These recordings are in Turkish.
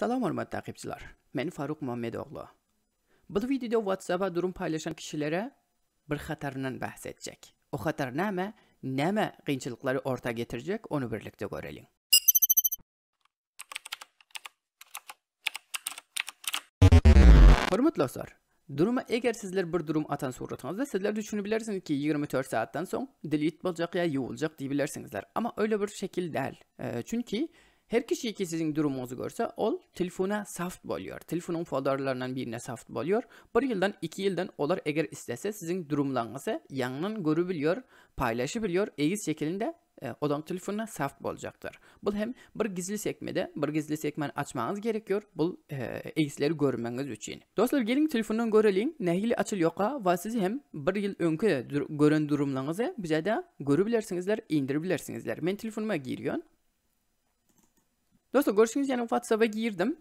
Salom hurmat taqibchilar. Men Farruq Muhammedo'g'li. Bu videoda WhatsApp durum paylaşan kişilere bir xatardan bahsedecek. O xatar nima, nima qinçilikleri o'rtaga getirecek. Onu birlikte görelim. Hurmatli dostlar, Duruma eğer sizler bir durum atan suratınızda sizler düşünebilirsiniz ki 24 saatten son delete olacak ya yuvilacak diyebilirsiniz. Ama öyle bir şekil değil. E, çünkü her kişi ki sizin durumunuzu görse ol telefona saft boluyor. Telefonun folderlarından birine saft boluyor. Bir yıldan iki yıldan olar eğer istese sizin durumlarınızı yanının görebiliyor, paylaşabiliyor. Egiz şeklinde e, odam telefonuna saft bolacaktır. Bu hem bir gizli sekmede, bir gizli sekmeni açmanız gerekiyor. Bu e, egizleri görmeniz için. Dostlar gelin telefondan görelim. Nehili açıl yoka ve siz hem bir yıl önkü görün durumlarınızı bize de görebilirsinizler, indirebilirsinizler. Ben telefonuma giriyorum. Dostlar görüşünüz yani WhatsApp'a girdim.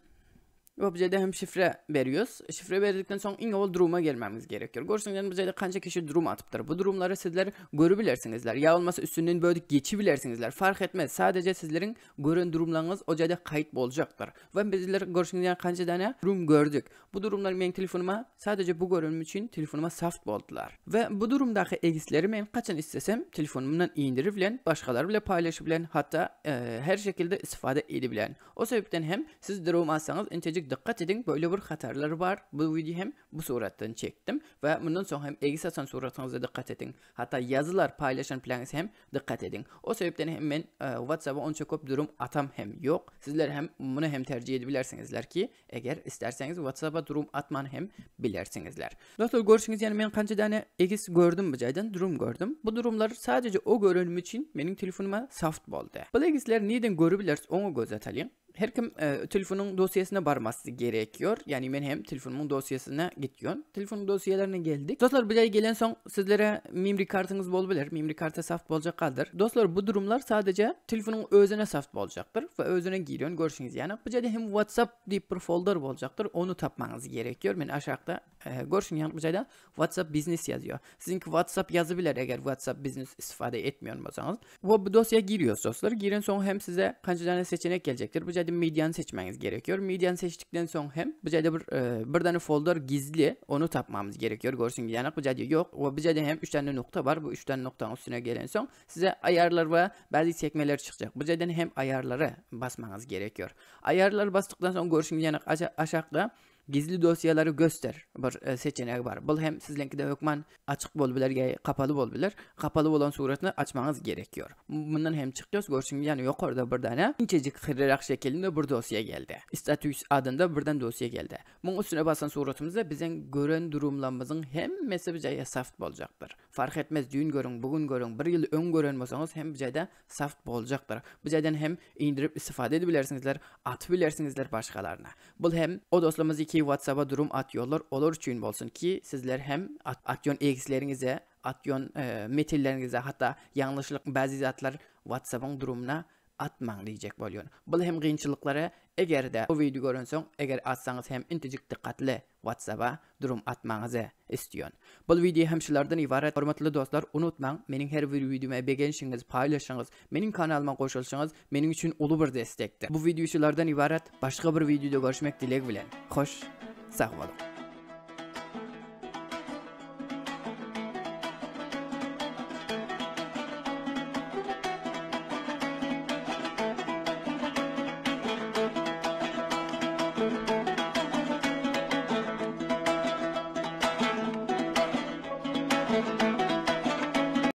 Objede hem şifre veriyoruz. Şifre verdikten sonra in yol duruma gelmemiz gerekiyor. bu bizde kaç kişi durum atıptır. Bu durumları sizler görebilirsinizler. Ya olmasa üstünden böyle geçebilirsinizler. Fark etmez. Sadece sizlerin görün durumlarınız objede kayıt olacaktır. Ve bizler görürsünüz kaç tane durum gördük. Bu durumlar benim telefonuma sadece bu görünüm için telefonuma saft oldular. Ve bu durumdaki egisleri ben kaçın istesem telefonumdan indirip bilen, başkaları bile paylaşıp bilen, hatta e, her şekilde istifade edebilen. O sebepten hem siz durum alsanız intecik dikkat edin böyle bir xatarlar var. Bu video hem bu suratdan çektim ve bundan sonra hem egi satan suratınıza dikkat edin. Hatta yazılar paylaşan planınız hem dikkat edin. O sebepten hem ben e, WhatsApp'a onça çok durum atam hem yok. Sizler hem bunu hem tercih edebilirsinizler ki eğer isterseniz WhatsApp'a durum atman hem bilirsinizler. Dostlar görüşünüz yani ben kaç tane egis gördüm bu caydan durum gördüm. Bu durumlar sadece o görünüm için benim telefonuma soft boldu. Bu egisler neden görebiliriz onu göz gözetelim her kim e, telefonun dosyasına barması gerekiyor. Yani ben hem telefonumun dosyasına gidiyorum. Telefonun dosyalarına geldik. Dostlar buraya gelen son sizlere memri kartınız olabilir. Memri kartı saft olacak kaldır. Dostlar bu durumlar sadece telefonun özüne saft olacaktır ve özüne giriyorsun görüşünüz yani. bu Buraya hem WhatsApp diye bir folder olacaktır. Onu tapmanız gerekiyor. Ben aşağıda e, görüşün yani buraya WhatsApp Business yazıyor. Sizinki WhatsApp yazabilir eğer WhatsApp Business istifade etmiyorsanız, olsanız. Bu dosya giriyoruz dostlar. Girin son hem size kaç tane seçenek gelecektir. bu Buraya dedim medianı seçmeniz gerekiyor. Medianı seçtikten sonra hem bu cayda bir, e, bir tane folder gizli onu tapmamız gerekiyor. Görsün gidenek bu cayda yok. Ve bu cayda hem 3 tane nokta var. Bu 3 tane noktanın üstüne gelen son size ayarlar ve bazı sekmeler çıkacak. Bu caydan hem ayarları basmanız gerekiyor. Ayarlar bastıktan sonra görsün gidenek aşağıda aşağı gizli dosyaları göster bir e, seçeneği var. Bu hem de yokman açık olabilir ya kapalı olabilir. Kapalı olan suratını açmanız gerekiyor. Bundan hem çıkıyoruz görüşün yani yok orada bir tane incecik kırırak şeklinde bir dosya geldi. Statüs adında birden dosya geldi. Bunun üstüne basan suratımızda bizim gören durumlarımızın hem mesela caya saft olacaktır. Fark etmez düğün görün, bugün görün, bir yıl ön görün olsanız hem cayda saft olacaktır. Bu caydan hem indirip istifade edebilirsinizler, atabilirsinizler başkalarına. Bu hem o dostlarımız iki ki WhatsApp'a durum atıyorlar. Olur üçün olsun ki sizler hem atyon eksilerinize, atyon e, metillerinize hatta yanlışlık bazı zatlar WhatsApp'ın durumuna atman diyecek bolýan. Bu hem gynçylyklary de bu video görünsoň, eger atsaňyz hem intijik dikkatli WhatsAppa durum atmaňyzy istiyon. Bu video hem ibaret. Hormatly dostlar, unutmaň, Benim her bir videoma beğenişiniz paýlaşyňyz, benim kanalıma goşulşyňyz benim için uly bir destekdir. Bu video şulardan ibaret. Başka bir videoda görüşmek dilek bilen. Hoş, sag boluň.